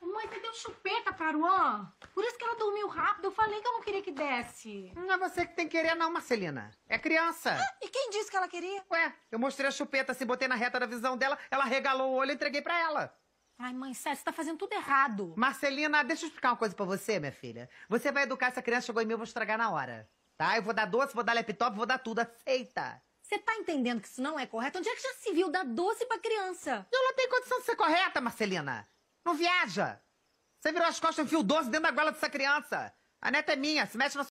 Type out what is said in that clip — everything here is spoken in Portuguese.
Mãe, você deu chupeta pra Por isso que ela dormiu rápido. Eu falei que eu não queria que desse. Não é você que tem que querer, não, Marcelina. É criança. Ah, e quem disse que ela queria? Ué, eu mostrei a chupeta, se assim, botei na reta da visão dela, ela regalou o olho e entreguei para ela. Ai, mãe, sério, você tá fazendo tudo errado. Marcelina, deixa eu explicar uma coisa para você, minha filha. Você vai educar essa criança, chegou em mim, eu vou estragar na hora. Tá? Eu vou dar doce, vou dar laptop, vou dar tudo. Aceita. Você tá entendendo que isso não é correto? Onde é que já se viu dar doce pra criança? Eu não tenho condição de ser correta, Marcelina. Não viaja. Você virou as costas e enfiou doce dentro da gola dessa criança. A neta é minha, se mexe na